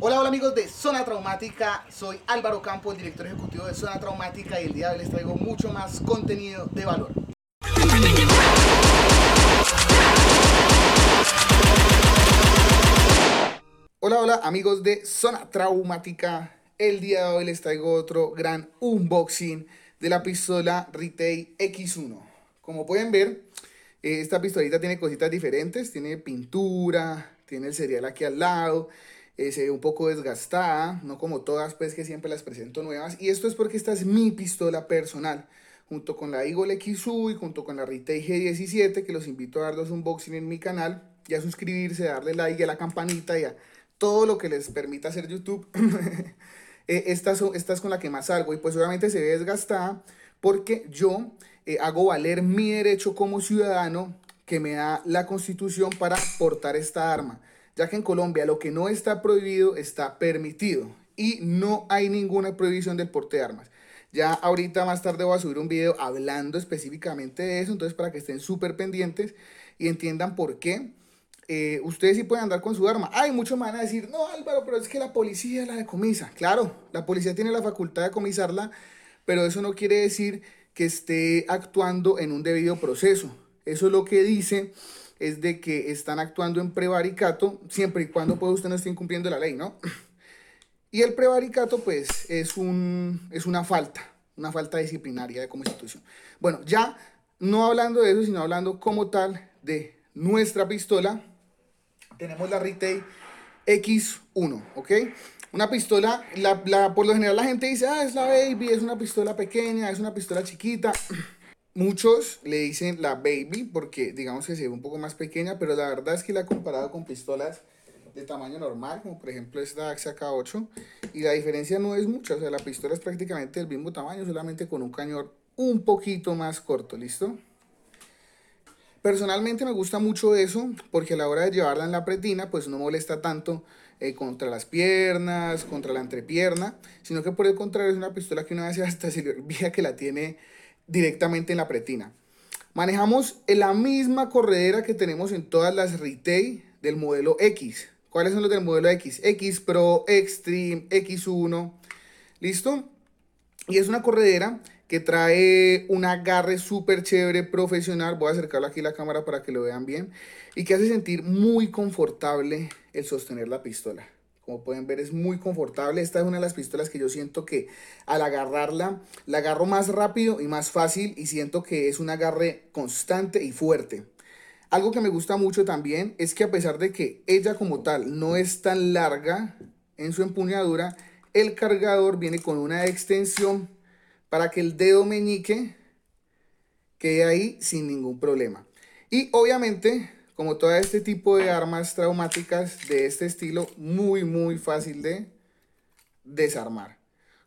Hola, hola amigos de Zona Traumática, soy Álvaro Campo, el director ejecutivo de Zona Traumática y el día de hoy les traigo mucho más contenido de valor. Hola, hola amigos de Zona Traumática, el día de hoy les traigo otro gran unboxing de la pistola Retail X1. Como pueden ver, eh, esta pistolita tiene cositas diferentes, tiene pintura, tiene el serial aquí al lado, eh, ve un poco desgastada, no como todas, pues que siempre las presento nuevas. Y esto es porque esta es mi pistola personal, junto con la Eagle XU y junto con la RITE G17, que los invito a darles un unboxing en mi canal y a suscribirse, a darle like y a la campanita y a todo lo que les permita hacer YouTube. Eh, esta, es con la que más salgo y pues obviamente se ve desgastada porque yo eh, hago valer mi derecho como ciudadano que me da la constitución para portar esta arma ya que en Colombia lo que no está prohibido está permitido y no hay ninguna prohibición del porte de armas. Ya ahorita más tarde voy a subir un video hablando específicamente de eso, entonces para que estén súper pendientes y entiendan por qué. Eh, ustedes sí pueden andar con su arma. Hay muchos más van a decir, no Álvaro, pero es que la policía la decomisa. Claro, la policía tiene la facultad de comisarla, pero eso no quiere decir que esté actuando en un debido proceso. Eso es lo que dice es de que están actuando en prevaricato siempre y cuando pues, usted no esté incumpliendo la ley, ¿no? Y el prevaricato, pues, es, un, es una falta, una falta disciplinaria de como institución. Bueno, ya no hablando de eso, sino hablando como tal de nuestra pistola, tenemos la Retail X1, ¿ok? Una pistola, la, por lo general la gente dice, ah, es la Baby, es una pistola pequeña, es una pistola chiquita. Muchos le dicen la Baby porque digamos que se ve un poco más pequeña, pero la verdad es que la he comparado con pistolas de tamaño normal, como por ejemplo esta k 8 y la diferencia no es mucha, o sea, la pistola es prácticamente del mismo tamaño, solamente con un cañón un poquito más corto, ¿listo? Personalmente me gusta mucho eso, porque a la hora de llevarla en la pretina, pues no molesta tanto eh, contra las piernas, contra la entrepierna, sino que por el contrario es una pistola que una vez hasta se le olvida que la tiene directamente en la pretina. Manejamos la misma corredera que tenemos en todas las retail del modelo X. ¿Cuáles son los del modelo X? X Pro, Xtreme, X1. ¿Listo? Y es una corredera que trae un agarre súper chévere, profesional. Voy a acercarlo aquí a la cámara para que lo vean bien. Y que hace sentir muy confortable el sostener la pistola. Como pueden ver es muy confortable. Esta es una de las pistolas que yo siento que al agarrarla la agarro más rápido y más fácil y siento que es un agarre constante y fuerte. Algo que me gusta mucho también es que a pesar de que ella como tal no es tan larga en su empuñadura, el cargador viene con una extensión para que el dedo meñique quede ahí sin ningún problema. Y obviamente como todo este tipo de armas traumáticas de este estilo, muy, muy fácil de desarmar.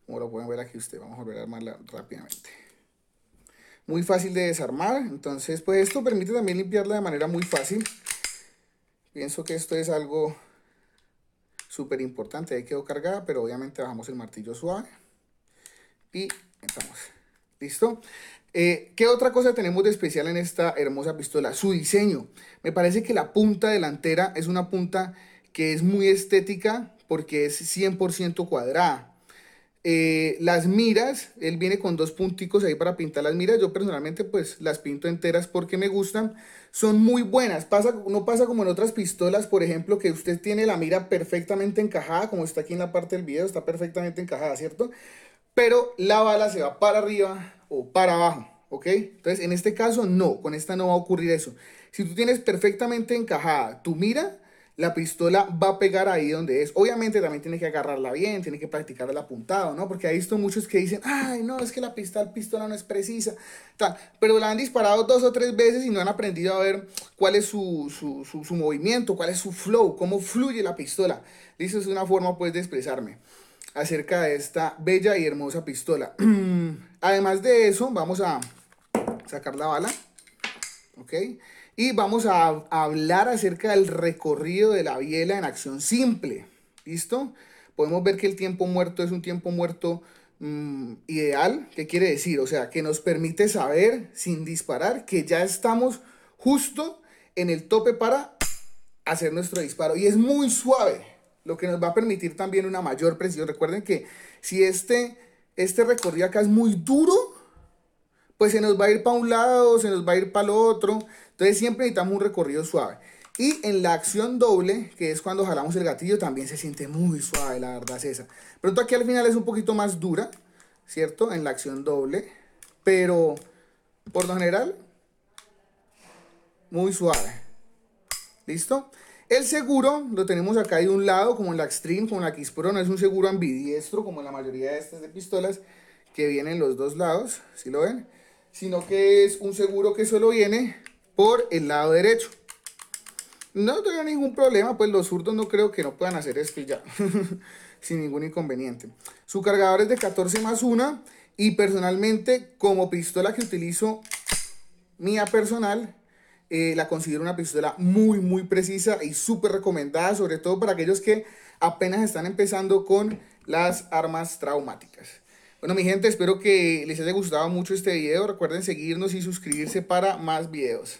Como lo pueden ver aquí usted, vamos a volver a armarla rápidamente. Muy fácil de desarmar, entonces pues esto permite también limpiarla de manera muy fácil. Pienso que esto es algo súper importante, ahí quedó cargada, pero obviamente bajamos el martillo suave y estamos ¿Listo? Eh, ¿Qué otra cosa tenemos de especial en esta hermosa pistola? Su diseño. Me parece que la punta delantera es una punta que es muy estética porque es 100% cuadrada. Eh, las miras, él viene con dos punticos ahí para pintar las miras. Yo personalmente pues las pinto enteras porque me gustan. Son muy buenas. no pasa como en otras pistolas, por ejemplo, que usted tiene la mira perfectamente encajada, como está aquí en la parte del video, está perfectamente encajada, ¿cierto? pero la bala se va para arriba o para abajo, ¿ok? Entonces, en este caso, no, con esta no va a ocurrir eso. Si tú tienes perfectamente encajada tu mira, la pistola va a pegar ahí donde es. Obviamente también tiene que agarrarla bien, tiene que practicar el apuntado, ¿no? Porque he visto muchos que dicen, ay, no, es que la pistola, pistola no es precisa, tal. Pero la han disparado dos o tres veces y no han aprendido a ver cuál es su, su, su, movimiento, cuál es su flow, cómo fluye la pistola. ¿Listo? es una forma, pues, de expresarme acerca de esta bella y hermosa pistola. Además de eso, vamos a sacar la bala. ¿Ok? Y vamos a, hablar acerca del recorrido de la biela en acción simple. ¿Listo? Podemos ver que el tiempo muerto es un tiempo muerto mm, ideal. ¿Qué quiere decir? O sea, que nos permite saber sin disparar que ya estamos justo en el tope para hacer nuestro disparo. Y es muy suave lo que nos va a permitir también una mayor precisión. Recuerden que si este, este recorrido acá es muy duro, pues se nos va a ir para un lado, se nos va a ir para el otro. Entonces siempre necesitamos un recorrido suave. Y en la acción doble, que es cuando jalamos el gatillo, también se siente muy suave, la verdad es esa. Pronto aquí al final es un poquito más dura, ¿cierto? En la acción doble. Pero por lo general, muy suave. ¿Listo? El seguro lo tenemos acá de un lado, como en la Extreme, como en la No es un seguro ambidiestro, como la mayoría de estas de pistolas, que vienen los dos lados, si lo ven, sino que es un seguro que solo viene por el lado derecho. No tengo ningún problema, pues los zurdos no creo que no puedan hacer esto ya, sin ningún inconveniente. Su cargador es de 14 más 1 y personalmente como pistola que utilizo mía personal eh, la considero una pistola muy, muy precisa y súper recomendada, sobre todo para aquellos que apenas están empezando con las armas traumáticas. Bueno, mi gente, espero que les haya gustado mucho este video. Recuerden seguirnos y suscribirse para más videos.